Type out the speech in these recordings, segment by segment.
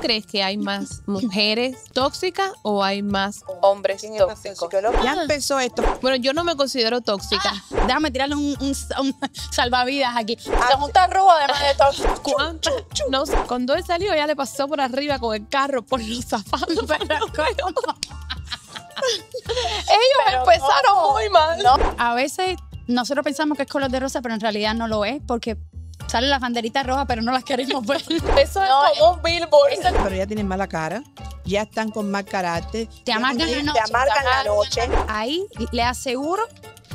crees que hay más mujeres tóxicas o hay más hombres tóxicos? Ya empezó esto. Bueno, yo no me considero tóxica. Ah, déjame tirarle un, salvavidas aquí. Se ah, junta robo además de todo. cuando él salió ya le pasó por arriba con el carro por los zapatos. Ellos empezaron muy mal. A veces nosotros pensamos que es color de rosa, pero en realidad no lo es, porque Salen las banderitas rojas, pero no las queremos ver. Eso es como un billboard. Pero ya tienen mala cara, ya están con mal carácter. Te amargan la noche. Ahí le aseguro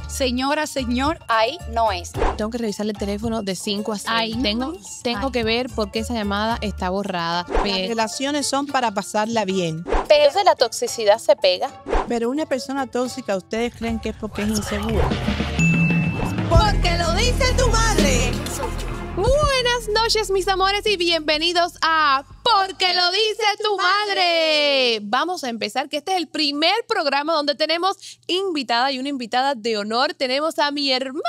señora, señor, ahí no es. Tengo que revisar el teléfono de 5 a 6. Ahí tengo, tengo que ver por qué esa llamada está borrada. Las eh, relaciones son para pasarla bien. Pero de la toxicidad se pega. Pero una persona tóxica, ¿ustedes creen que es porque es insegura? Porque lo dice tu madre. Buenas noches, mis amores, y bienvenidos a Porque lo dice tu madre. Vamos a empezar, que este es el primer programa donde tenemos invitada y una invitada de honor. Tenemos a mi hermana.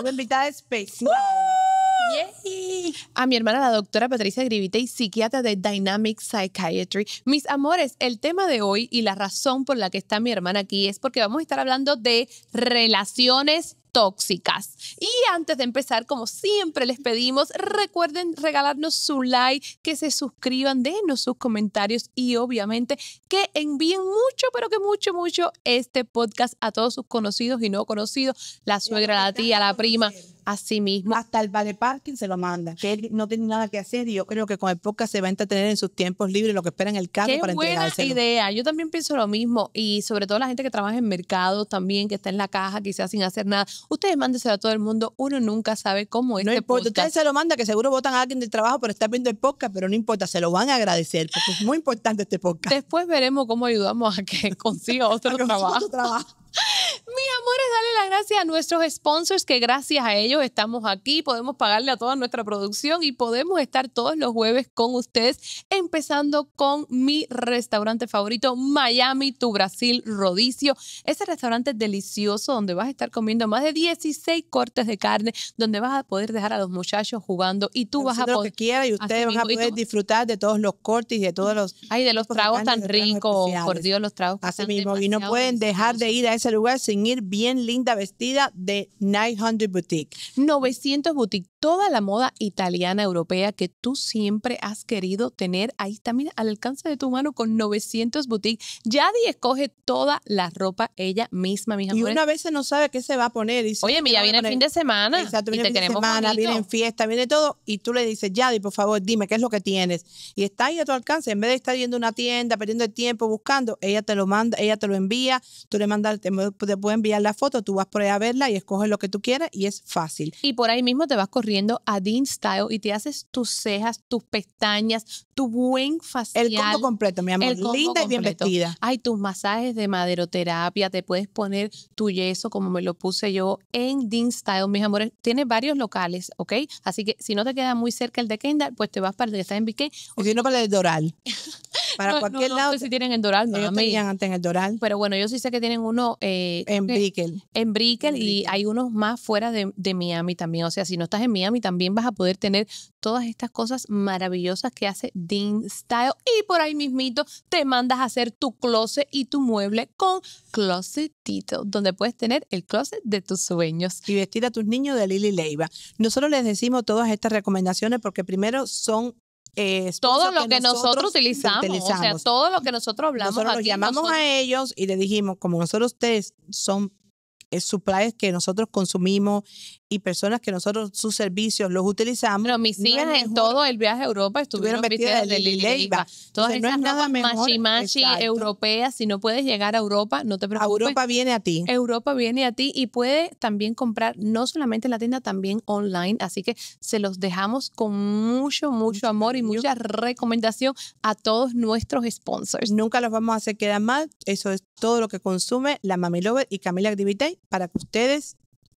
Una invitada especial. A mi hermana, la doctora Patricia Grivite psiquiatra de Dynamic Psychiatry. Mis amores, el tema de hoy y la razón por la que está mi hermana aquí es porque vamos a estar hablando de relaciones tóxicas. Y antes de empezar, como siempre les pedimos, recuerden regalarnos su like, que se suscriban, denos sus comentarios y obviamente que envíen mucho, pero que mucho, mucho este podcast a todos sus conocidos y no conocidos, la suegra, la tía, la prima Así mismo. Hasta el Valle parking se lo manda. Que él no tiene nada que hacer y yo creo que con el podcast se va a entretener en sus tiempos libres lo que espera en el carro Qué buena idea. Yo también pienso lo mismo y sobre todo la gente que trabaja en mercados también, que está en la caja quizás sin hacer nada. Ustedes mándese a todo el mundo. Uno nunca sabe cómo es. No este importa. se lo manda que seguro votan a alguien del trabajo por estar viendo el podcast, pero no importa. Se lo van a agradecer porque es muy importante este podcast. Después veremos cómo ayudamos a que consiga Otro trabajo amor es dale las gracias a nuestros sponsors que gracias a ellos estamos aquí, podemos pagarle a toda nuestra producción y podemos estar todos los jueves con ustedes, empezando con mi restaurante favorito, Miami, tu Brasil Rodicio. Ese restaurante es delicioso donde vas a estar comiendo más de 16 cortes de carne, donde vas a poder dejar a los muchachos jugando y tú vas a poder... Lo que quiera y ustedes van a poder disfrutar de todos los cortes y de todos los... Ay, de los tragos tan ricos, por Dios, los tragos. Así mismo, y no pueden dejar de ir a ese lugar sin ir bien linda vestida de 900 Boutique. 900 Boutique, toda la moda italiana europea que tú siempre has querido tener. Ahí está, mira, al alcance de tu mano con 900 Boutique. Yadi escoge toda la ropa ella misma, mis Y una vez no sabe qué se va a poner. Dice, Oye, mira, viene el fin de semana. viene fin de semana, viene en fiesta, viene todo. Y tú le dices, Yadi, por favor, dime qué es lo que tienes. Y está ahí a tu alcance. En vez de estar yendo a una tienda, perdiendo el tiempo, buscando, ella te lo manda, ella te lo envía, tú le mandas, tema te puede enviar la foto, tú vas por ahí a verla y escoges lo que tú quieras y es fácil. Y por ahí mismo te vas corriendo a Dean Style y te haces tus cejas, tus pestañas, tu buen facial. El combo completo, mi amor. Linda y bien vestida. Hay tus masajes de maderoterapia, te puedes poner tu yeso como me lo puse yo en Dean Style, mis amores. Tiene varios locales, ¿ok? Así que si no te queda muy cerca el de Kendall, pues te vas para el que está en O si no, para el de Doral. Para cualquier lado. No sé si tienen en Doral, no. Ellos antes en el Doral. Pero bueno, yo sí sé que tienen uno. Eh, en Brickell. En Brickell y hay unos más fuera de, Miami también. O sea, si no estás en Miami, también vas a poder tener todas estas cosas maravillosas que hace Dean Style. Y por ahí mismito te mandas a hacer tu closet y tu mueble con Closetito, donde puedes tener el closet de tus sueños. Y vestir a tus niños de Lily Leiva. Nosotros les decimos todas estas recomendaciones porque primero son eh, todo lo que, nosotros, utilizamos, o sea, todo lo que nosotros hablamos. llamamos a ellos y les dijimos, como nosotros ustedes son eh, supplies que nosotros consumimos y personas que nosotros sus servicios los utilizamos. Pero mis hijas en todo el viaje a Europa estuvieron vestidas de Lili Todas esas no es nada machi europeas, si no puedes llegar a Europa, no te preocupes. Europa viene a ti. Europa viene a ti y puede también comprar no solamente en la tienda, también online, así que se los dejamos con mucho mucho amor y mucha recomendación a todos nuestros sponsors. Nunca los vamos a hacer quedar mal, eso es todo lo que consume la Mami Lover y Camila activity para que ustedes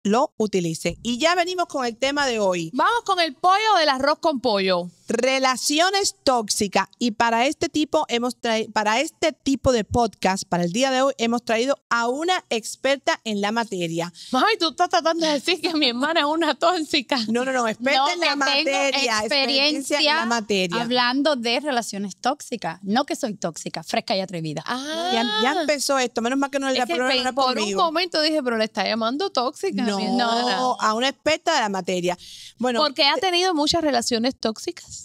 lo utilicen. Y ya venimos con el tema de hoy. Vamos con el pollo del arroz con pollo. Relaciones tóxicas. Y para este tipo hemos para este tipo de podcast, para el día de hoy, hemos traído a una experta en la materia. Mami, tú estás tratando de decir que mi hermana es una tóxica. No, no, no, experta en la materia. Experiencia, en la materia. Hablando de relaciones tóxicas. No que soy tóxica, fresca y atrevida. Ya, ah. empezó esto. Menos mal que no le problema Por un momento dije, pero le está llamando tóxica. No, no, no, a una experta de la materia. Bueno. Porque ha tenido muchas relaciones tóxicas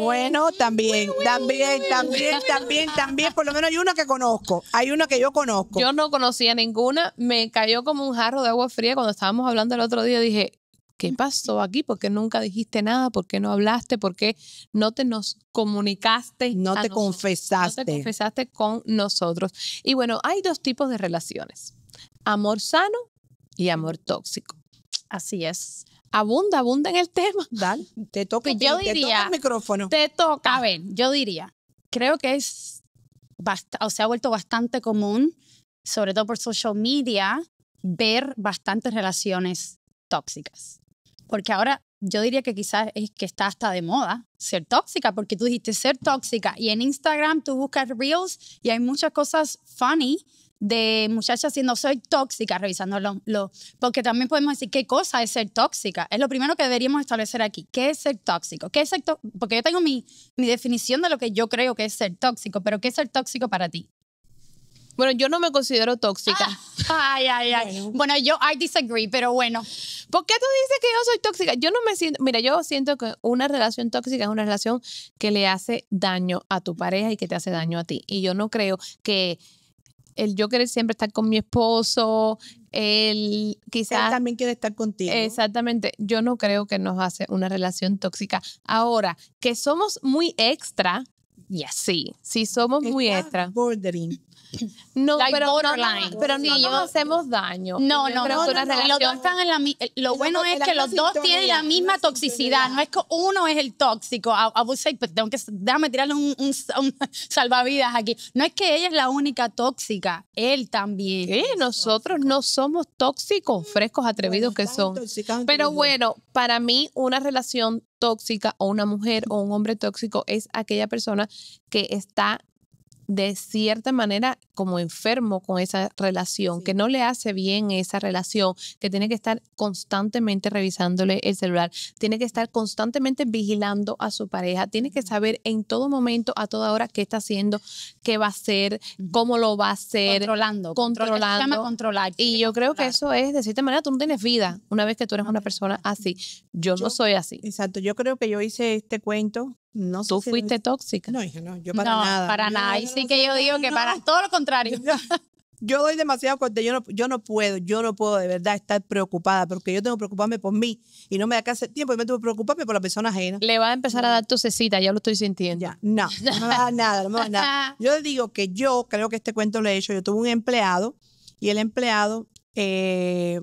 bueno, eh, también, también, también, también, también. Por lo menos hay una que conozco. Hay uno que yo conozco. Yo no conocía ninguna. Me cayó como un jarro de agua fría cuando estábamos hablando el otro día. Dije, ¿qué pasó aquí? ¿Por qué nunca dijiste nada? ¿Por qué no hablaste? ¿Por qué no te nos comunicaste? No te confesaste. No te confesaste con nosotros. Y bueno, hay dos tipos de relaciones. Amor sano y amor tóxico. Así es abunda, abunda en el tema. Dale, te toca, pues yo diría, el micrófono. Te toca, a ver, yo diría, creo que es, o se ha vuelto bastante común, sobre todo por social media, ver bastantes relaciones tóxicas. Porque ahora yo diría que quizás es que está hasta de moda ser tóxica, porque tú dijiste ser tóxica y en Instagram tú buscas reels y hay muchas cosas funny de muchachas diciendo soy tóxica, revisando Lo, porque también podemos decir qué cosa es ser tóxica. Es lo primero que deberíamos establecer aquí. ¿Qué es ser tóxico? ¿Qué es ser porque yo tengo mi, mi definición de lo que yo creo que es ser tóxico, pero ¿qué es ser tóxico para ti? Bueno, yo no me considero tóxica. Ah, ay, ay, ay. Bueno. bueno, yo I disagree, pero bueno. ¿Por qué tú dices que yo soy tóxica? Yo no me siento, mira, yo siento que una relación tóxica es una relación que le hace daño a tu pareja y que te hace daño a ti. Y yo no creo que el yo querer siempre estar con mi esposo, el quizás... Él también quiere estar contigo. Exactamente. Yo no creo que nos hace una relación tóxica. Ahora, que somos muy extra, y así, si somos muy extra. Bordering. No, pero, no, hacemos daño. No, no, no, los dos están en la Lo bueno es que los dos tienen la misma toxicidad. No es que uno es el tóxico. I, pero pues, tengo que, déjame tirarle un, salvavidas aquí. No es que ella es la única tóxica, él también. Nosotros no somos tóxicos, mm. frescos, atrevidos que son. pero bueno, para mí una relación tóxica o una mujer o un hombre tóxico es aquella persona que está de cierta manera como enfermo con esa relación, que no le hace bien esa relación, que tiene que estar constantemente revisándole el celular, tiene que estar constantemente vigilando a su pareja, tiene que saber en todo momento, a toda hora, qué está haciendo, qué va a hacer, cómo lo va a hacer. Controlando. Controlando. Y yo creo que eso es, de cierta manera, tú no tienes vida una vez que tú eres una persona así. Yo, yo no soy así. Exacto. Yo creo que yo hice este cuento Tú fuiste tóxica. No, hija, no, yo para no, nada. Para nada. Y sí que yo digo que para todo lo contrario. Yo doy demasiado corte, yo no, yo no puedo, yo no puedo de verdad estar preocupada, porque yo tengo que preocuparme por mí y no me da casi tiempo y me tengo que preocuparme por la persona ajena. Le va a empezar a dar cecita, ya lo estoy sintiendo. Ya, no, no va nada, no me nada. Yo digo que yo, creo que este cuento lo he hecho, yo tuve un empleado y el empleado, eh,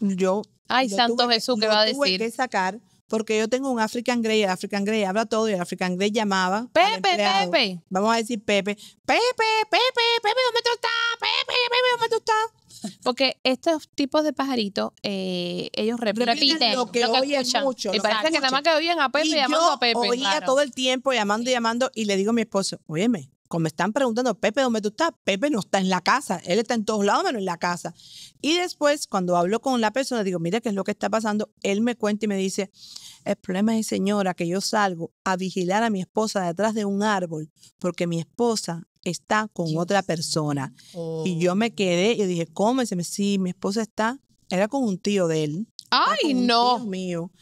yo... Ay, Santo Jesús, ¿qué va a decir? Tuve que sacar porque yo tengo un African Grey, el African Grey habla todo y el African Grey llamaba. Pepe, Pepe. Vamos a decir Pepe. Pepe, Pepe, Pepe, ¿dónde tú estás? Pepe, Pepe, ¿dónde tú estás? Porque estos tipos de pajaritos, eh, ellos repiten, lo que, oyen escuchan. mucho. Y parece que, nada más que oyen a Pepe llamando a Pepe. Oía todo el tiempo llamando y llamando y le digo a mi esposo, óyeme, como me están preguntando, Pepe, ¿dónde tú estás? Pepe no está en la casa, él está en todos lados menos en la casa. Y después, cuando hablo con la persona, digo, mira, ¿qué es lo que está pasando? Él me cuenta y me dice, el problema es, señora, que yo salgo a vigilar a mi esposa detrás de un árbol porque mi esposa está con otra persona. Y oh. yo me quedé y dije, ¿cómo? Y me, sí, mi esposa está, era con un tío de él. Ay, no. Dios mío.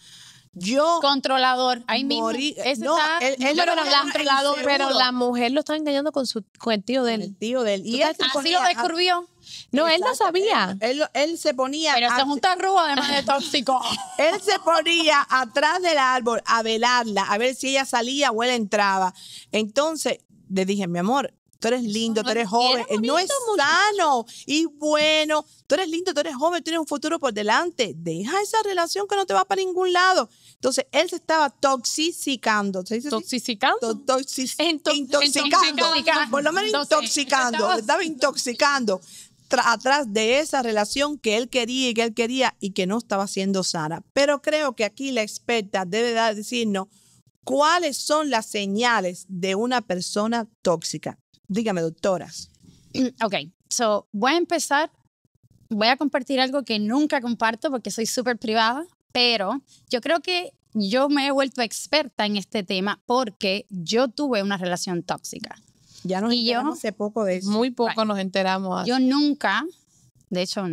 Yo. Controlador. Ahí mismo. Eh, no, él, no pero, la, controlador, pero la mujer lo estaba engañando con, su, con el tío de él. El tío de Y así lo descubrió. No, él no sabía. Él, se ponía. Pero se junta además de tóxico. él se ponía atrás del árbol a velarla, a ver si ella salía o él entraba. Entonces, le dije, mi amor, tú eres lindo, tú eres joven, eh, no es sano y bueno, tú eres lindo, tú eres joven, tienes un futuro por delante, deja esa relación que no te va para ningún lado. Entonces, él se estaba toxicando. ¿se ¿Toxicicando? intoxicando. Por lo menos intoxicando, estaba intoxicando atrás de esa relación que él quería y que él quería y que no estaba siendo sana. Pero creo que aquí la experta debe decirnos cuáles son las señales de una persona tóxica. Dígame, doctoras. Ok, so voy a empezar, voy a compartir algo que nunca comparto porque soy súper privada, pero yo creo que yo me he vuelto experta en este tema porque yo tuve una relación tóxica. Ya nos y enteramos yo, hace poco de eso. Muy poco nos enteramos. Yo nunca, de hecho,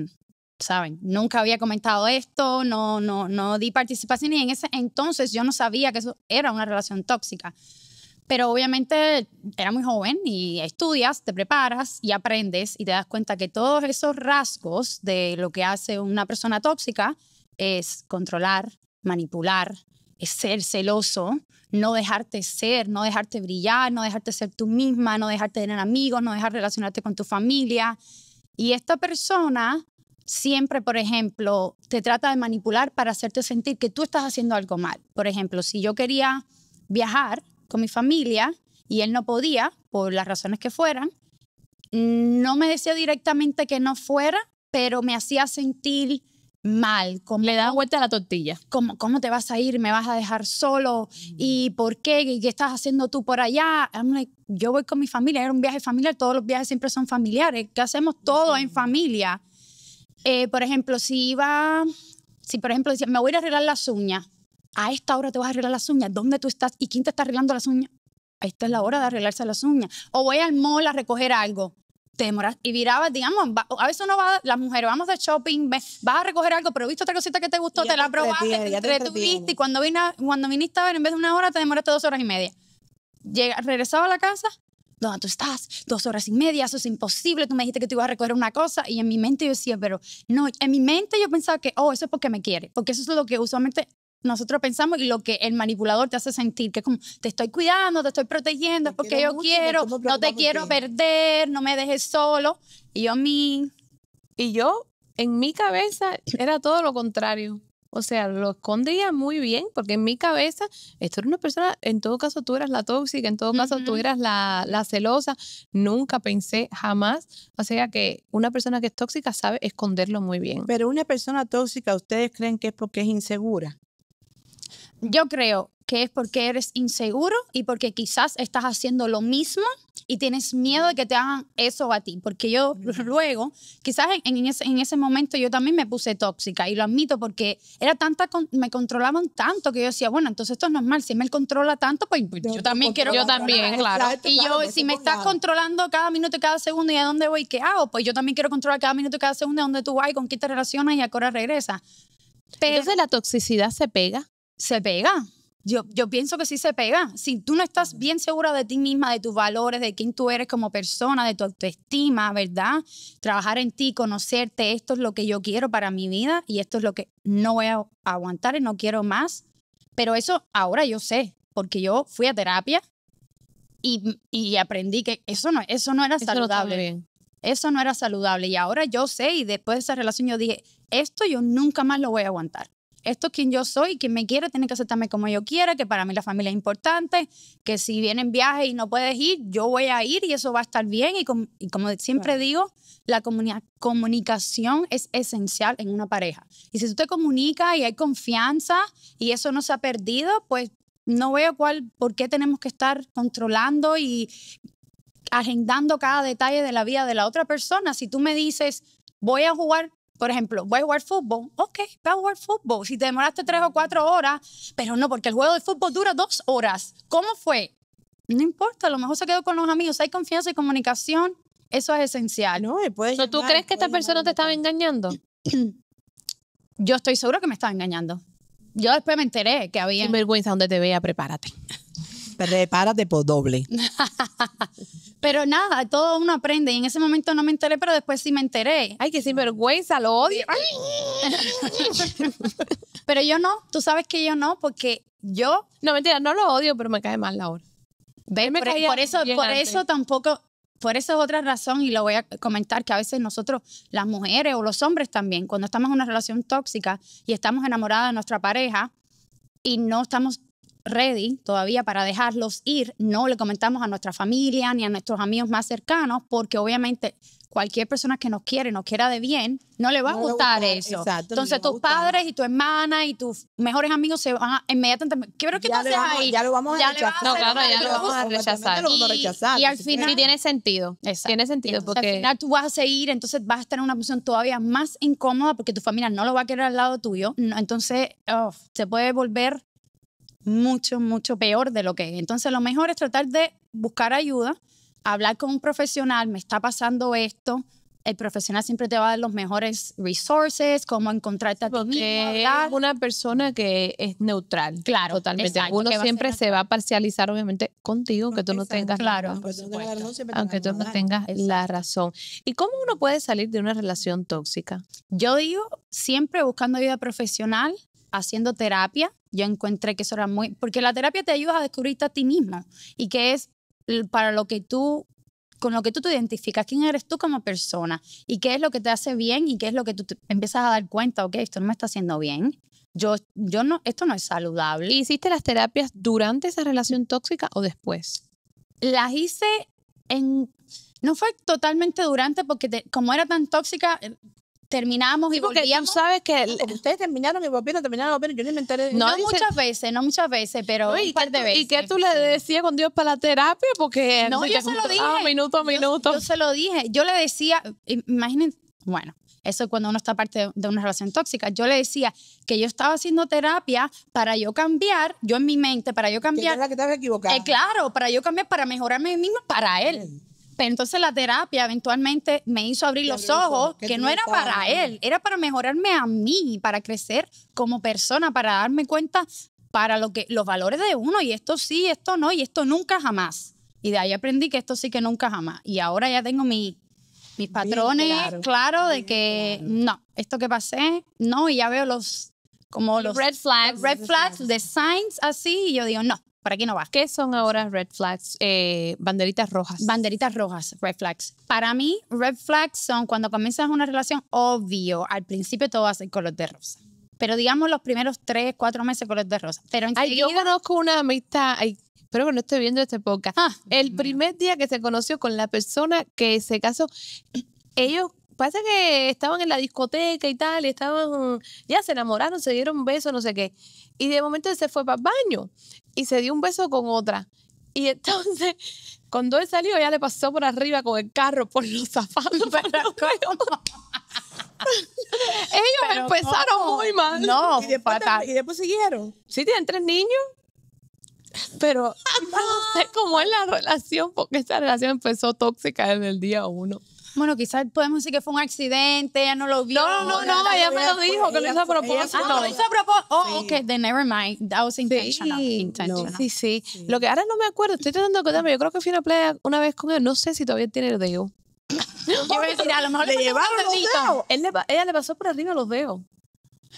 saben, nunca había comentado esto, no, no, no di participación y en ese entonces yo no sabía que eso era una relación tóxica. Pero obviamente era muy joven y estudias, te preparas y aprendes y te das cuenta que todos esos rasgos de lo que hace una persona tóxica es controlar, manipular, es ser celoso, no dejarte ser, no dejarte brillar, no dejarte ser tú misma, no dejarte tener amigos, no dejar relacionarte con tu familia. Y esta persona siempre, por ejemplo, te trata de manipular para hacerte sentir que tú estás haciendo algo mal. Por ejemplo, si yo quería viajar con mi familia y él no podía, por las razones que fueran. No me decía directamente que no fuera, pero me hacía sentir mal. Como, Le da vuelta a la tortilla. ¿cómo, ¿Cómo te vas a ir? ¿Me vas a dejar solo? ¿Y por qué? ¿Qué estás haciendo tú por allá? yo voy con mi familia, era un viaje familiar, todos los viajes siempre son familiares, que hacemos todo en familia. Eh, por ejemplo, si iba, si por ejemplo decía, me voy a arreglar las uñas, a esta hora te vas a arreglar las uñas, ¿dónde tú estás? ¿Y quién te está arreglando las uñas? Esta es la hora de arreglarse las uñas. O voy al mall a recoger algo. Te demoras y virabas, digamos, a veces no va, las mujeres vamos de shopping, vas a recoger algo, pero visto otra cosita que te gustó, te, la probaste, te, y cuando, cuando viniste a ver, en vez de una hora, te demoraste dos horas y media. Llega, regresaba a la casa, ¿dónde tú estás? Dos horas y media, eso es imposible. Tú me dijiste que te ibas a recoger una cosa. Y en mi mente yo decía, pero no, en mi mente yo pensaba que, oh, eso es porque me quiere. Porque eso es lo que usualmente nosotros pensamos y lo que el manipulador te hace sentir, que es como, te estoy cuidando, te estoy protegiendo, es porque yo quiero, no te quiero perder, no me dejes solo. Y yo a mí... Y yo, en mi cabeza, era todo lo contrario. O sea, lo escondía muy bien, porque en mi cabeza, esto era una persona, en todo caso tú eras la tóxica, en todo caso tú eras la, celosa. Nunca pensé jamás. O sea, que una persona que es tóxica sabe esconderlo muy bien. Pero una persona tóxica, ¿ustedes creen que es porque es insegura? Yo creo que es porque eres inseguro y porque quizás estás haciendo lo mismo y tienes miedo de que te hagan eso a ti. Porque yo luego, quizás en, ese, momento yo también me puse tóxica y lo admito porque era tanta, me controlaban tanto que yo decía, bueno, entonces esto es normal, si me controla tanto, pues yo, también quiero... Yo también, claro. y yo, pues si me estás controlando cada minuto y cada segundo y a dónde voy qué hago, pues yo también quiero controlar cada minuto y cada segundo a dónde tú vas y con quién te relacionas y a qué hora regresas. Pero, Entonces la toxicidad se pega se pega. Yo, yo pienso que sí se pega. Si tú no estás bien segura de ti misma, de tus valores, de quién tú eres como persona, de tu autoestima, ¿verdad? Trabajar en ti, conocerte, esto es lo que yo quiero para mi vida y esto es lo que no voy a aguantar y no quiero más. Pero eso ahora yo sé, porque yo fui a terapia y, aprendí que eso no, eso no era saludable. Eso no era saludable. Y ahora yo sé, y después de esa relación yo dije, esto yo nunca más lo voy a aguantar esto es quien yo soy, quien me quiere tiene que aceptarme como yo quiera, que para mí la familia es importante, que si vienen viajes y no puedes ir, yo voy a ir y eso va a estar bien. Y, como siempre digo, la comunicación es esencial en una pareja. Y si tú te comunicas y hay confianza y eso no se ha perdido, pues no veo cuál, por qué tenemos que estar controlando y agendando cada detalle de la vida de la otra persona. Si tú me dices, voy a jugar por ejemplo, voy a jugar fútbol. Ok, voy a jugar fútbol. Si te demoraste tres o cuatro horas, pero no, porque el juego de fútbol dura dos horas. ¿Cómo fue? No importa, a lo mejor se quedó con los amigos. Hay confianza y comunicación. Eso es esencial. No, puede ¿Tú crees que esta persona te estaba engañando? Yo estoy seguro que me estaba engañando. Yo después me enteré que había. Sin vergüenza, donde te vea, prepárate. Pero prepárate por doble. pero nada, todo uno aprende. Y en ese momento no me enteré, pero después sí me enteré. Ay, qué sinvergüenza, lo odio. pero yo no, tú sabes que yo no, porque yo. No, mentira, no lo odio, pero me cae mal la hora. verme e-, por, eso, por eso tampoco. Por eso es otra razón, y lo voy a comentar, que a veces nosotros, las mujeres o los hombres también, cuando estamos en una relación tóxica y estamos enamoradas de nuestra pareja, y no estamos ready todavía para dejarlos ir. No le comentamos a nuestra familia ni a nuestros amigos más cercanos porque obviamente cualquier persona que nos quiere, nos quiera de bien, no le va a gustar, eso. Entonces tus padres y tu hermana y tus mejores amigos se van a inmediatamente, quiero que tú haces ahí. Ya lo vamos a rechazar. ya lo vamos a rechazar. Y, al final... Sí, tiene sentido. Tiene sentido porque... Al final tú vas a seguir, entonces vas a estar en una posición todavía más incómoda porque tu familia no lo va a querer al lado tuyo. Entonces, oh, se puede volver mucho, mucho peor de lo que es. Entonces, lo mejor es tratar de buscar ayuda, hablar con un profesional, me está pasando esto. El profesional siempre te va a dar los mejores resources, cómo encontrarte a Porque es una persona que es neutral. Claro, totalmente. Uno siempre se va a parcializar, obviamente, contigo, aunque tú no tengas claro, Aunque tú tengas la razón. ¿Y cómo uno puede salir de una relación tóxica? Yo digo, siempre buscando ayuda profesional, haciendo terapia, yo encontré que eso era muy... Porque la terapia te ayuda a descubrirte a ti mismo y que es para lo que tú con lo que tú te identificas, quién eres tú como persona y qué es lo que te hace bien y qué es lo que tú empiezas a dar cuenta, ok, esto no me está haciendo bien, yo, yo no, esto no es saludable. ¿Hiciste las terapias durante esa relación tóxica o después? Las hice en, no fue totalmente durante porque como era tan tóxica, eh, terminamos y porque sabes que ustedes terminaron y volvieron, terminaron y volvieron. Yo ni me enteré. No, no muchas veces, no muchas veces, pero un par de veces. ¿Y qué tú le decías con Dios para la terapia? Porque no, yo se lo dije. Ah, minuto a minuto. Yo, se lo dije. Yo le decía, imagínense, bueno. Eso es cuando uno está parte de, una relación tóxica. Yo le decía que yo estaba haciendo terapia para yo cambiar, yo en mi mente, para yo cambiar. Que la que estaba equivocada. Eh, claro, para yo cambiar, para mejorarme a mí misma, para él. Pero pues entonces la terapia eventualmente me hizo abrir los ojos, que no era para él, era para mejorarme a mí, para crecer como persona, para darme cuenta para lo que, los valores de uno y esto sí, esto no y esto nunca jamás. Y de ahí aprendí que esto sí que nunca jamás. Y ahora ya tengo mi, mis patrones claros claro, de que no, esto que pasé, no, y ya veo los como los red flags, red flags, the signs así y yo digo, no, ¿Para aquí no vas? ¿Qué son ahora red flags? Eh, banderitas rojas. Banderitas rojas, red flags. Para mí, red flags son cuando comienzas una relación, obvio, al principio todo va a color de rosa. Pero digamos los primeros tres, cuatro meses color de rosa. Pero ay, yo conozco una amistad, ay, espero que no esté viendo este podcast. Ah. el primer día que se conoció con la persona que se casó, ellos parece que estaban en la discoteca y tal, y estaban, ya se enamoraron, se dieron un beso, no sé qué. Y de momento él se fue para el baño y se dio un beso con otra. Y entonces, cuando él salió, ya le pasó por arriba con el carro, por los zapatos. Ellos empezaron muy mal. No, y después, siguieron. Sí, tienen tres niños pero no sé cómo es la relación, porque esa relación empezó tóxica en el día uno. Bueno, quizás podemos decir que fue un accidente, ella no lo vio. No, no, no, ella, me lo dijo, que lo hizo a propósito. Ah, lo hizo a propósito. Oh, ok, then never mind. That was intentional. Sí, intentional. sí, sí, Lo que ahora no me acuerdo, estoy tratando de acordarme, yo creo que fui a una playa una vez con él, no sé si todavía tiene el dedo. yo voy a decir, a lo mejor le, llevaron los dedos. ella le pasó por arriba los dedos.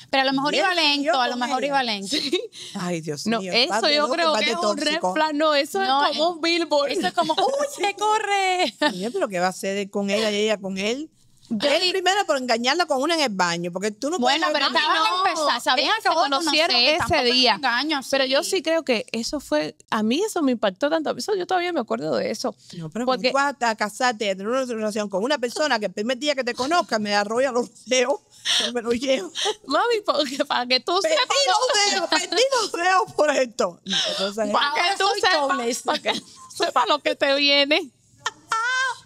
Pero a lo mejor iba lento, a lo mejor iba lento. Ay, Dios mío. No, eso yo creo que es un red No, eso es como un eh, billboard. Eso es como, se corre! Pero ¿qué va a hacer con ella y ella con él? de primero por engañarla con una en el baño, porque tú no bueno, puedes... Bueno, pero estaba no, empezar, sabían que vos conocieron ese día. pero yo sí creo que eso fue, a mí eso me impactó tanto, eso yo todavía me acuerdo de eso. No, pero porque tú a casarte, a tener una relación con una persona que el primer día que te conozca me arrolla los dedos, me los llevo. Mami, porque para que tú sepas... Perdí los dedos, por esto. para, que tú sepas, para sepas lo que te viene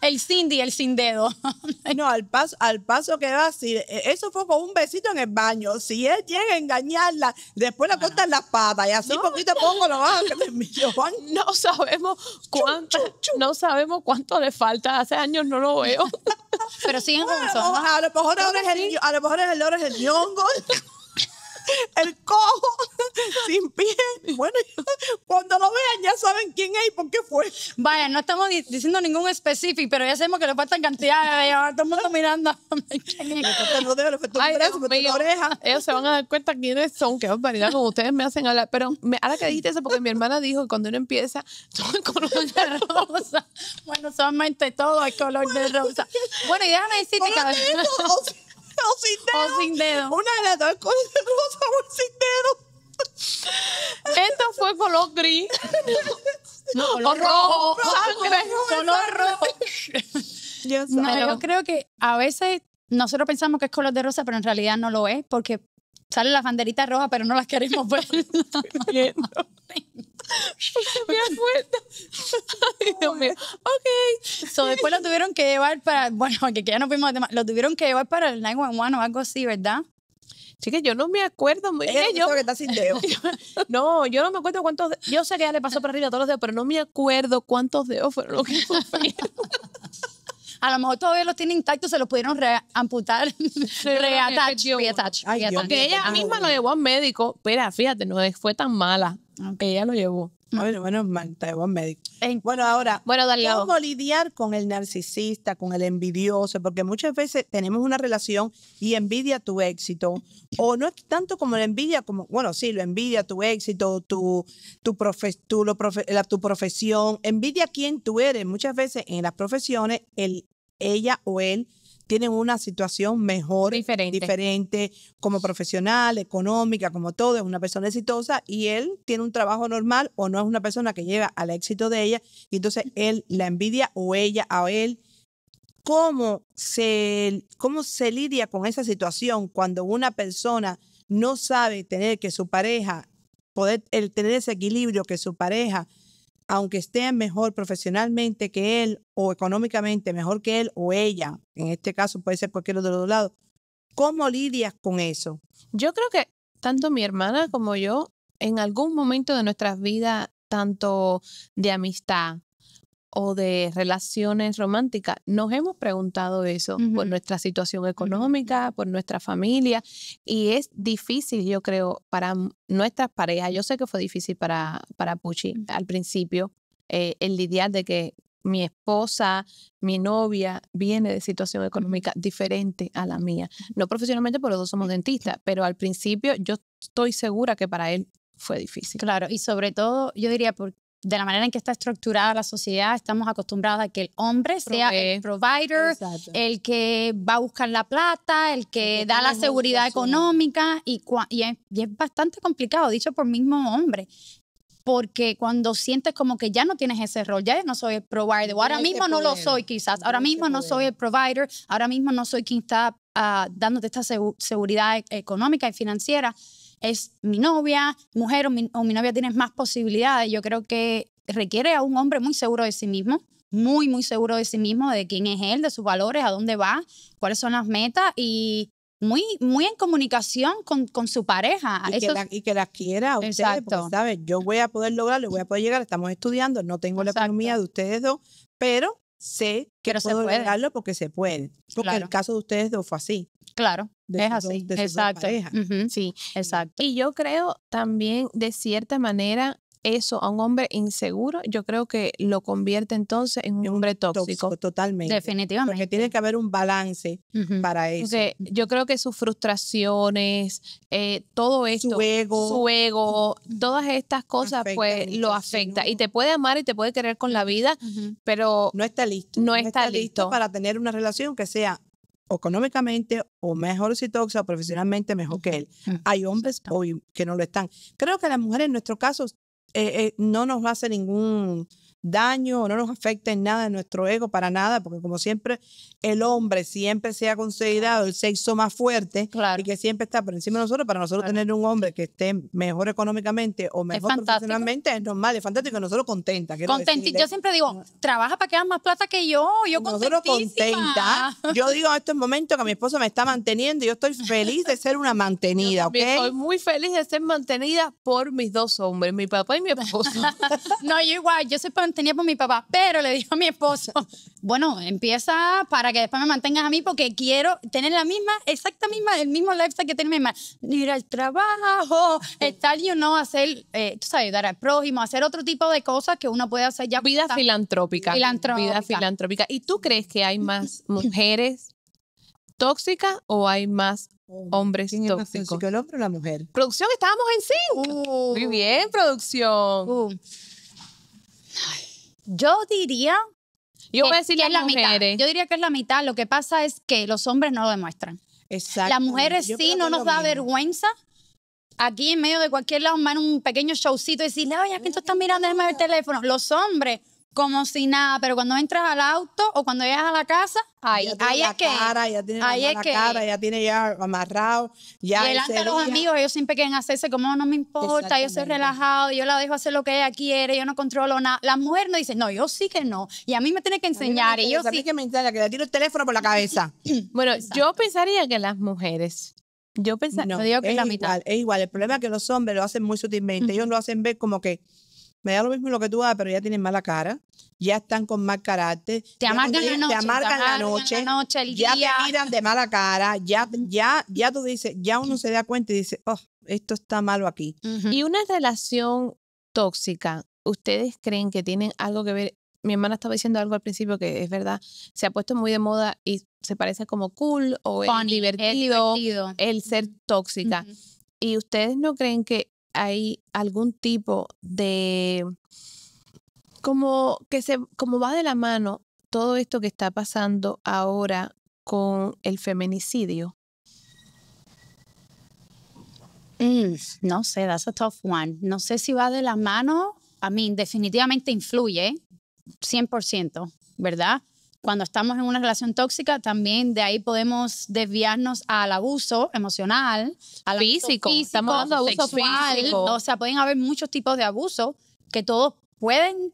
el Cindy, el sin dedo. no, al paso, al paso que va, si e, eso fue con un besito en el baño. Si él llega a engañarla, después le cortan las patas y así poquito poco lo van, No sabemos cuánto, no sabemos cuánto le falta. Hace años no lo veo. Pero siguen en A lo mejor es el, a es el, el cojo sin pie. Bueno, cuando lo vean ya saben quién es y por qué fue. Vaya, no estamos diciendo ningún específico, pero ya sabemos que le faltan cantidades. Todo mirando. Ellos se van a dar cuenta quiénes son, qué barbaridad como ustedes me hacen hablar. Pero me, ahora que dijiste eso, porque mi hermana dijo que cuando uno empieza, todo el color de rosa. Bueno, solamente todo el color de rosa. Bueno, y déjame decirte que o sin dedo. Una de las dos cosas rosa o sin dedo. Esto fue color gris. No, color o rojo. sangre, color rojo. Ah, yo, no, yo creo que a veces nosotros pensamos que es color de rosa, pero en realidad no lo es, porque sale la banderita roja, pero no las queremos ver. me acuerdo. Dios mío. Ok. So, después lo tuvieron que llevar para. Bueno, que ya no fuimos de tema. Lo tuvieron que llevar para el 911 o algo así, ¿verdad? que yo no me acuerdo muy Yo, que está sin dedos. no, yo no me acuerdo cuántos. Yo sé que ya le pasó para arriba a todos los dedos, pero no me acuerdo cuántos dedos fueron los que sufrieron. A lo mejor todavía los tiene intactos, se los pudieron amputar, Reattach ella misma lo llevó a un médico. Espera, fíjate, no fue tan mala. Aunque ella lo llevó. Bueno, bueno, te llevó a médico. Bueno, ahora, vamos ¿cómo lidiar con el narcisista, con el envidioso? Porque muchas veces tenemos una relación y envidia tu éxito. O no es tanto como la envidia, como, bueno, sí, lo envidia tu éxito, tu, tu, tu profesión. Envidia quién tú eres. Muchas veces en las profesiones el ella o él tienen una situación mejor, diferente. como profesional, económica, como todo, es una persona exitosa y él tiene un trabajo normal o no es una persona que lleva al éxito de ella y entonces él la envidia o ella a él. ¿Cómo se, cómo se lidia con esa situación cuando una persona no sabe tener que su pareja, poder el, tener ese equilibrio que su pareja aunque esté mejor profesionalmente que él o económicamente mejor que él o ella, en este caso puede ser cualquiera de los dos lados, ¿cómo lidias con eso? Yo creo que tanto mi hermana como yo, en algún momento de nuestras vidas, tanto de amistad o de relaciones románticas, nos hemos preguntado eso por nuestra situación económica, por nuestra familia, y es difícil, yo creo, para nuestras parejas. Yo sé que fue difícil para, para Pucci al principio eh, el lidiar de que mi esposa, mi novia viene de situación económica diferente a la mía. No profesionalmente, porque los dos somos dentistas, pero al principio yo estoy segura que para él fue difícil. Claro, y sobre todo, yo diría, por, de la manera en que está estructurada la sociedad, estamos acostumbrados a que el hombre sea el eh, provider, el que va a buscar la plata, el que, da la seguridad económica y, y, es, bastante complicado, dicho por mismo hombre. Porque cuando sientes como que ya no tienes ese rol, ya no soy el provider, o ahora mismo no lo soy quizás, ahora mismo no soy el provider, ahora mismo no soy quien está ah, dándote esta seguridad eh, económica y financiera, es mi novia, mujer o mi, novia tienes más posibilidades. Yo creo que requiere a un hombre muy seguro de sí mismo, muy, muy seguro de sí mismo, de quién es él, de sus valores, a dónde va, cuáles son las metas y muy, muy en comunicación con, con su pareja. Y, que la, quiera ustedes, ¿sabes? Yo voy a poder lograrlo, voy a poder llegar, estamos estudiando, no tengo la economía de ustedes dos, pero sé que se puede. lograrlo porque se puede. Porque el caso de ustedes dos fue así. Claro de, es así, exacto. sí, exacto. Y yo creo también, de cierta manera, eso a un hombre inseguro, yo creo que lo convierte entonces en un hombre tóxico. totalmente. Definitivamente. Porque tiene que haber un balance para eso. yo creo que sus frustraciones, eh, todo esto, su ego, todas estas cosas, pues lo afecta. Y te puede amar y te puede querer con la vida, pero no está listo. No, está, listo para tener una relación que sea económicamente o mejor si toxa, profesionalmente mejor que él. Hay hombres hoy que no lo están. Creo que las mujeres en nuestro caso eh, eh, no nos hace ningún daño o no nos afecta en nada en nuestro ego, para nada, porque como siempre, el hombre siempre se ha considerado el sexo más fuerte y que siempre está por encima de nosotros. Para nosotros tener un hombre que esté mejor económicamente o mejor profesionalmente es normal, es fantástico, nosotros contenta. Yo siempre digo, trabaja para que hagas más plata que yo, yo Nosotros contenta. Yo digo en estos momentos que mi esposo me está manteniendo y yo estoy feliz de ser una mantenida, ¿ok? Estoy muy feliz de ser mantenida por mis dos hombres, mi papá y mi esposo. no, yo igual, yo soy tenía por mi papá, pero le dijo a mi esposo, bueno, empieza para que después me mantengas a mí porque quiero tener la misma, exacta misma, el mismo lifestyle que tiene mi mamá. Ir al trabajo, estar yo no hacer, eh, tú sabes, ayudar al prójimo, hacer otro tipo de cosas que uno puede hacer ya. Vida filantrópica. Vida filantrópica. ¿Y tú crees que hay más mujeres tóxicas o hay más oh, hombres ¿Quién tóxicos? Es el hombre o la mujer? Producción, estábamos en sí. Uh. Muy bien, producción. Uh. Yo diría. Yo que, voy a decir La mitad. Yo diría que es la mitad. Lo que pasa es que los hombres no lo demuestran. Exacto. Las mujeres sí no nos da vergüenza aquí en medio de cualquier lado, en un pequeño showcito y decirle, oye, ¿a quién tú estás mirando? Déjame ver el teléfono. Los hombres como si nada, pero cuando entras al auto o cuando llegas a la casa, ahí, ahí es que. Ya ahí es que, ya tiene ya amarrado. Ya los amigos, ellos siempre quieren hacerse como no me importa, yo soy relajado, yo la dejo hacer lo que ella quiere, yo no controlo nada. las mujeres no dicen, no, yo sí que no. Y a mí me tiene que enseñar. y yo sí. que me enseña, que le tiro el teléfono por la cabeza. bueno, yo pensaría que las mujeres yo pensaría, que es la mitad. Es igual, el problema es que los hombres lo hacen muy sutilmente. Ellos lo hacen ver como que me da lo mismo lo que tú hagas, pero ya tienen mala cara, ya están con más carácter. Te amargan, la, noche, te amargan la noche. ya te miran de mala cara, ya, ya, ya tú dices, ya uno se da cuenta y dice, oh, esto está malo aquí. Y una relación tóxica, ¿ustedes creen que tienen algo que ver? Mi hermana estaba diciendo algo al principio que es verdad, se ha puesto muy de moda y se parece como cool o divertido, el ser tóxica. ¿Y ustedes no creen que hay algún tipo de como que se como va de la mano todo esto que está pasando ahora con el feminicidio? Mm, no sé, that's a tough one. No sé si va de la mano. A mí, definitivamente influye 100%, ¿verdad? Cuando estamos en una relación tóxica, también de ahí podemos desviarnos al abuso emocional, al físico, abuso estamos hablando abuso sexual. O sea, pueden haber muchos tipos de abuso que todos pueden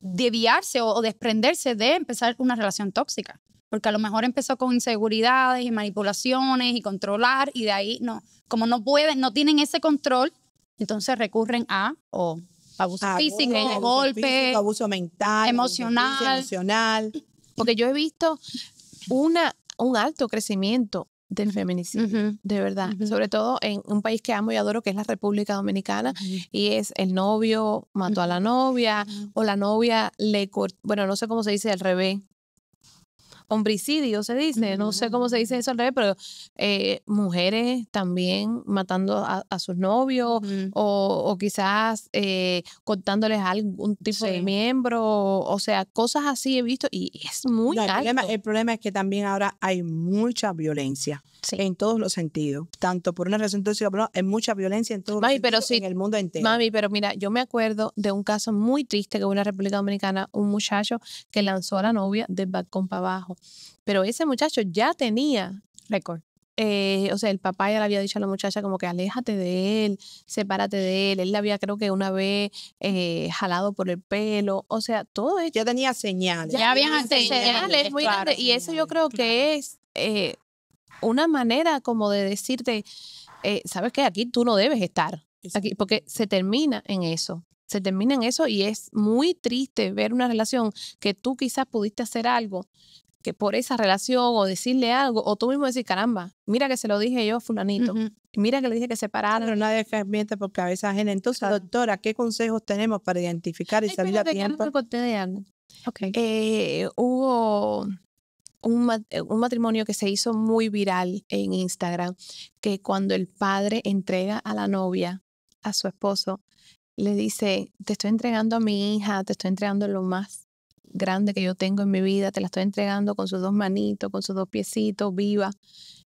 desviarse o, desprenderse de empezar una relación tóxica porque a lo mejor empezó con inseguridades y manipulaciones y controlar y de ahí no, como no pueden, no tienen ese control, entonces recurren a o abuso, físico, golpe, abuso mental, emocional. emocional. Porque yo he visto una, un alto crecimiento del feminicidio, de verdad. Sobre todo en un país que amo y adoro, que es la República Dominicana, y es el novio mató a la novia, o la novia le cortó, bueno, no sé cómo se dice al revés, homicidio se dice, no sé cómo se dice mm. eso al revés, pero eh, mujeres también matando a, sus novios o, quizás eh, cortándoles algún tipo de miembro, o, sea, cosas así he visto y es muy el problema, es que también ahora hay mucha violencia en todos los sentidos, tanto por una razón tóxica, pero en mucha violencia en todo en el mundo entero. Mami, pero mira, yo me acuerdo de un caso muy triste que hubo en la República Dominicana, un muchacho que lanzó a la novia del balcón para abajo, pero ese muchacho ya tenía récord. Eh, o sea, el papá ya le había dicho a la muchacha como que aléjate de él, sepárate de él. Él la había, creo que una vez, eh, jalado por el pelo. O sea, todo esto. Ya tenía señales. Ya, habían señales, y eso yo creo que es eh, una manera como de decirte, eh, sabes que aquí tú no debes estar, aquí, porque se termina en eso. Se termina en eso y es muy triste ver una relación que tú quizás pudiste hacer algo que por esa relación o decirle algo, o tú mismo decir, caramba, mira que se lo dije yo a fulanito, mira que le dije que se parara. Pero nadie miente por cabeza ajena. Entonces, doctora, ¿qué consejos tenemos para identificar y salir a tiempo? Okay. Eh, hubo eh, un, matrimonio que se hizo muy viral en Instagram, que cuando el padre entrega a la novia, a su esposo, le dice, te estoy entregando a mi hija, te estoy entregando lo más grande que yo tengo en mi vida, te la estoy entregando con sus dos manitos, con sus dos piecitos, viva.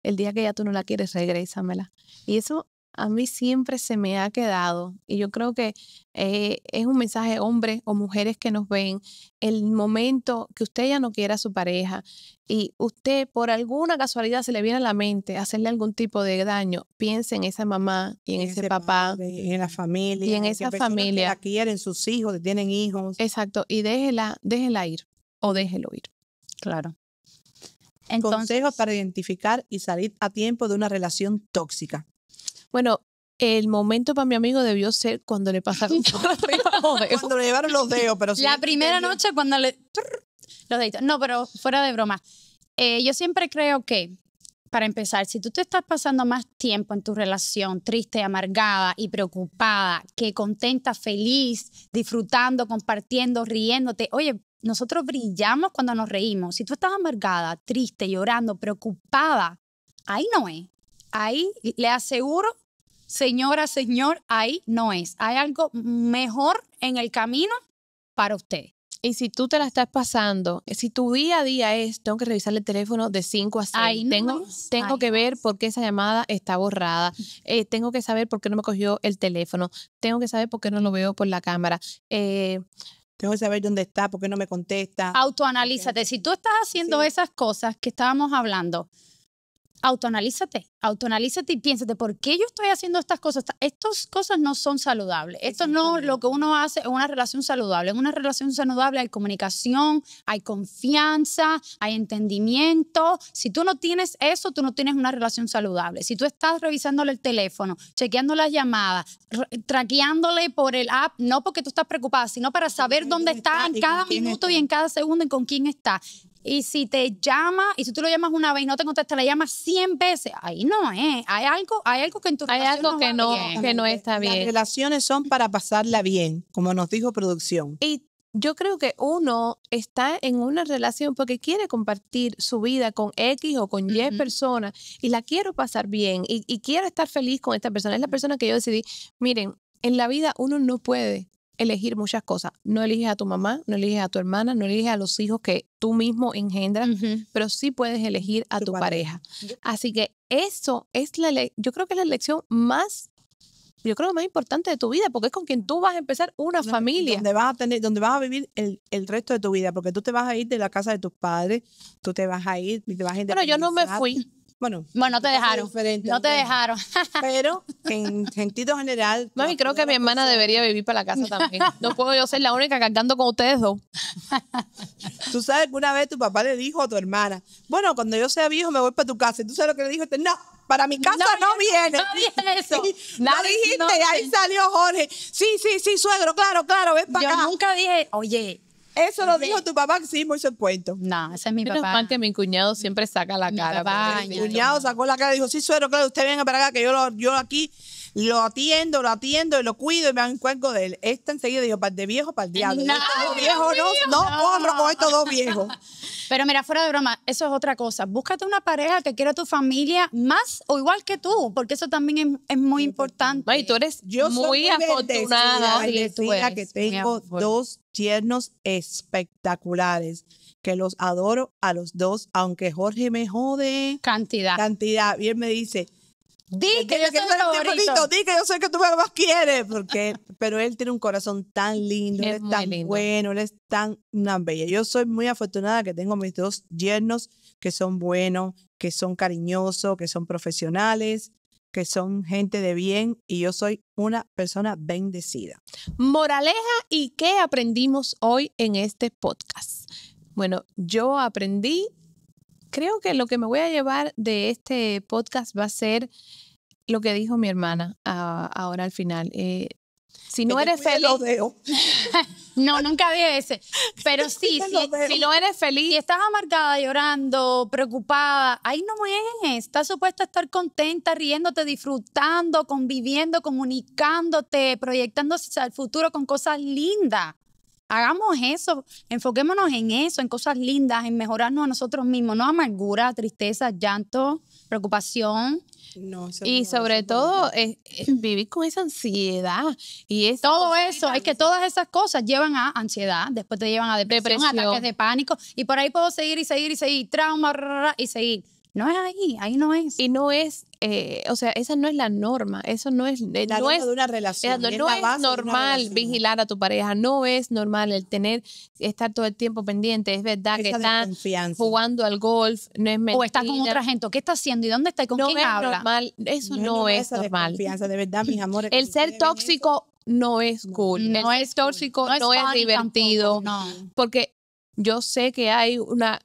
El día que ya tú no la quieres, regrésamela. Y eso a mí siempre se me ha quedado, y yo creo que eh, es un mensaje, hombres o mujeres que nos ven, el momento que usted ya no quiera a su pareja y usted por alguna casualidad se le viene a la mente hacerle algún tipo de daño, piense en esa mamá y en, ese, papá. en la familia. Y en esa pues, familia. Que la quieren, sus hijos, tienen hijos. Exacto, y déjela, déjela ir o déjelo ir. Claro. Consejos para identificar y salir a tiempo de una relación tóxica. Bueno, el momento para mi amigo debió ser cuando le pasaron los dedos. Cuando le llevaron los dedos, pero La primera noche cuando le... Los deditos. No, pero fuera de broma. Eh, yo siempre creo que, para empezar, si tú te estás pasando más tiempo en tu relación triste, amargada y preocupada que contenta, feliz, disfrutando, compartiendo, riéndote, oye, nosotros brillamos cuando nos reímos. Si tú estás amargada, triste, llorando, preocupada, ahí no es. Ahí le aseguro señora, señor, ahí no es. Hay algo mejor en el camino para usted. Y si tú te la estás pasando, eh, si tu día a día es, tengo que revisar el teléfono de 5 a 6, tengo, tengo que ver por qué esa llamada está borrada, eh, tengo que saber por qué no me cogió el teléfono, tengo que saber por qué no lo veo por la cámara. Eh, tengo que saber dónde está, por qué no me contesta. Autoanalízate. Si tú estás haciendo esas cosas que estábamos hablando, autoanalízate, autoanalízate y piénsate, ¿por qué yo estoy haciendo estas cosas? Estas cosas no son saludables. Esto no, lo que uno hace es una relación saludable. En una relación saludable hay comunicación, hay confianza, hay entendimiento. Si tú no tienes eso, tú no tienes una relación saludable. Si tú estás revisándole el teléfono, chequeando las llamadas, traqueándole por el app, no porque tú estás preocupada, sino para saber dónde está en cada minuto y en cada segundo y con quién está. Y si te llama, y si tú lo llamas una vez y no te contesta, le llamas 100 veces, ahí no eh Hay algo, hay algo que en tu Hay algo que, no, que no está bien. Las relaciones son para pasarla bien, como nos dijo producción. Y yo creo que uno está en una relación porque quiere compartir su vida con X o con Y personas, y la quiero pasar bien y, y quiero estar feliz con esta persona. Es la persona que yo decidí, miren, en la vida uno no puede elegir muchas cosas. No eliges a tu mamá, no eliges a tu hermana, no eliges a los hijos que tú mismo engendras, pero sí puedes elegir a tu, pareja. Así que eso es la yo creo que es la elección más yo creo más importante de tu vida, porque es con quien tú vas a empezar una familia. Donde vas a tener, donde vas a vivir el, el, resto de tu vida, porque tú te vas a ir de la casa de tus padres, tú te vas a ir, te vas a Pero yo no me fui. Bueno, no te dejaron. No te dejaron. Pero en sentido general. Mami, creo que mi hermana debería vivir para la casa también. No puedo yo ser la única cantando con ustedes dos. Tú sabes que una vez tu papá le dijo a tu hermana, bueno, cuando yo sea viejo me voy para tu casa. Y tú sabes lo que le dijo, no, para mi casa no, viene. No viene eso. dijiste y ahí salió Jorge. Sí, sí, sí, suegro, claro, claro, ven para acá. Yo nunca dije, oye, eso lo dijo tu papá, sí, muy cuento. No, ese es mi papá. que mi cuñado siempre saca la cara. mi cuñado sacó la cara y dijo, sí, suero, claro, usted venga para acá, que yo, yo aquí lo atiendo, lo atiendo y lo cuido y me encuentro de él. Esta enseguida dijo, para de viejo, para el diablo. Este no, viejo no, no, no con estos viejos. Pero mira, fuera de broma, eso es otra cosa. Búscate una pareja que quiera tu familia más o igual que tú, porque eso también es, muy pues, importante. No, y tú eres Yo muy, muy afortunada. que tengo dos tiernos espectaculares que los adoro a los dos, aunque Jorge me jode. Cantidad. Cantidad. Bien me dice, Di que, yo soy que yo soy más quieres. Porque, pero él tiene un corazón tan lindo, es tan bueno, él es tan una bella. Yo soy muy afortunada que tengo mis dos yernos que son buenos, que son cariñosos, que son profesionales, que son gente de bien y yo soy una persona bendecida. Moraleja y qué aprendimos hoy en este podcast. Bueno, yo aprendí creo que lo que me voy a llevar de este podcast va a ser lo que dijo mi hermana ah, ahora al final. Eh, si no eres feliz. no, nunca había ese. Pero sí, si, si, no eres feliz. Si estás amargada, llorando, preocupada, ahí no es. Estás supuesta a estar contenta, riéndote, disfrutando, conviviendo, comunicándote, proyectándose al futuro con cosas lindas hagamos eso, enfoquémonos en eso, en cosas lindas, en mejorarnos a nosotros mismos, no amargura, tristeza, llanto, preocupación. No, y sobre todo eh, eh, vivir con esa ansiedad y todo eso es que todas esas cosas llevan a ansiedad después te llevan a depresión, depresión, ataques de pánico y por ahí puedo seguir y seguir y seguir trauma y seguir no es ahí, ahí no es. Y no es, eh, o sea, esa no es la norma, eso no es... Eh, no es, no, es, normal vigilar a tu pareja, no es normal el tener, estar todo el tiempo pendiente, es verdad que están jugando al golf, no es mentira. O está con otra gente, ¿qué está haciendo y dónde está y con no quién es Normal. Eso no, es normal. De verdad, mis amores. El ser tóxico no es cool. No, es tóxico, no, es, divertido. Porque yo sé que hay una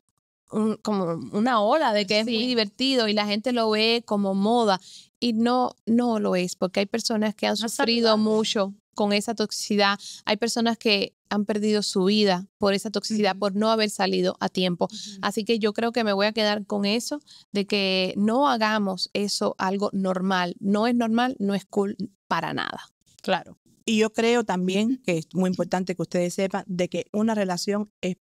como una ola de que es muy divertido y la gente lo ve como moda y no, no lo es, porque hay personas que han sufrido mucho con esa toxicidad, hay personas que han perdido su vida por esa toxicidad, por no haber salido a tiempo. Así que yo creo que me voy a quedar con eso, de que no hagamos eso algo normal. No es normal, no es cool para nada. Claro. Y yo creo también que es muy importante que ustedes sepan de que una relación es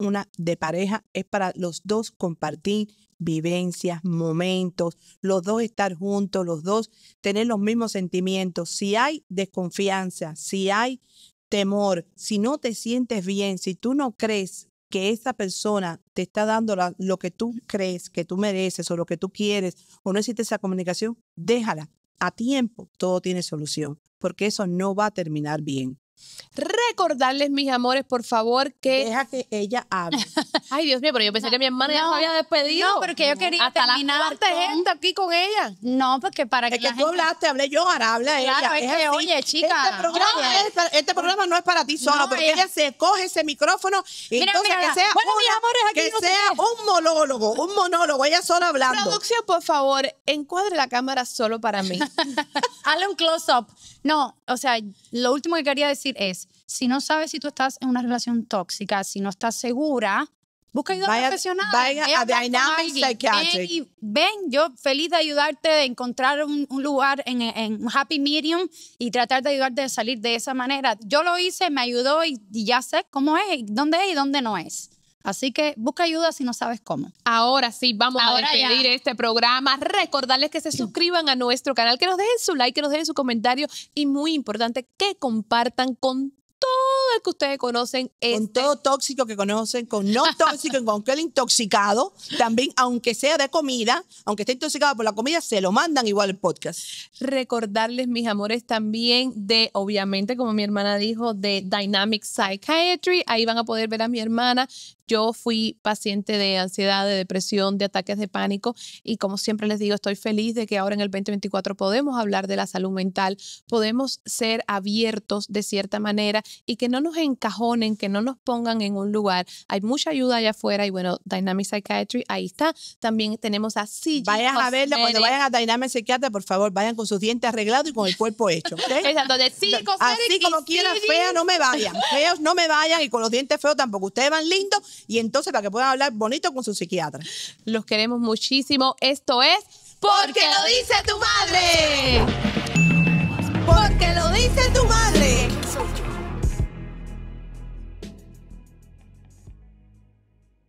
una de pareja es para los dos compartir vivencias, momentos, los dos estar juntos, los dos tener los mismos sentimientos. Si hay desconfianza, si hay temor, si no te sientes bien, si tú no crees que esa persona te está dando lo que tú crees que tú mereces o lo que tú quieres o no existe esa comunicación, déjala. A tiempo todo tiene solución, porque eso no va a terminar bien. Recordarles, mis amores, por favor, que. Deja que ella hable. Ay, Dios mío, pero yo pensé que mi hermana ya se había despedido. No, porque yo quería Hasta terminar. gente aquí con ella. No, porque para que. Es que tú hablaste, hablé yo, ahora habla ella. es, que, oye, este chica. Este programa, no, es, para ti solo, porque ella... se coge ese micrófono y entonces que sea. un, sea un monólogo, un monólogo, ella sola hablando. Producción, por favor, encuadre la cámara solo para mí. Hazle un close-up. No, o sea, lo último que quería decir es, si no sabes si tú estás en una relación tóxica, si no estás segura, busca ayuda profesional. Vaya a Dynamic Psychiatric. Ven, yo feliz de ayudarte a encontrar un, lugar en, en, un happy medium y tratar de ayudarte a salir de esa manera. Yo lo hice, me ayudó y ya sé cómo es, dónde es y dónde no es. Así que busca ayuda si no sabes cómo. Ahora sí, vamos a despedir este programa. Recordarles que se suscriban a nuestro canal, que nos dejen su like, que nos dejen su comentario y muy importante, que compartan con que ustedes conocen. Con todo tóxico que conocen, con no tóxico, con el intoxicado, también, aunque sea de comida, aunque esté intoxicado por la comida, se lo mandan igual el podcast. Recordarles, mis amores, también de, obviamente, como mi hermana dijo, de Dynamic Psychiatry. Ahí van a poder ver a mi hermana. Yo fui paciente de ansiedad, de depresión, de ataques de pánico y como siempre les digo, estoy feliz de que ahora en el 2024 podemos hablar de la salud mental, podemos ser abiertos de cierta manera y que no nos encajonen, que no nos pongan en un lugar. Hay mucha ayuda allá afuera y bueno, Dynamic Psychiatry, ahí está. También tenemos a CG Vayan a verlo, cuando vayan a Dynamic Psychiatry, por favor, vayan con sus dientes arreglados y con el cuerpo hecho. ¿okay? Exacto, de Así como quieran, feas no me vayan, feos no me vayan y con los dientes feos tampoco. Ustedes van lindos y entonces para que puedan hablar bonito con su psiquiatra. Los queremos muchísimo. Esto es... Porque lo dice tu madre. Porque lo dice tu madre.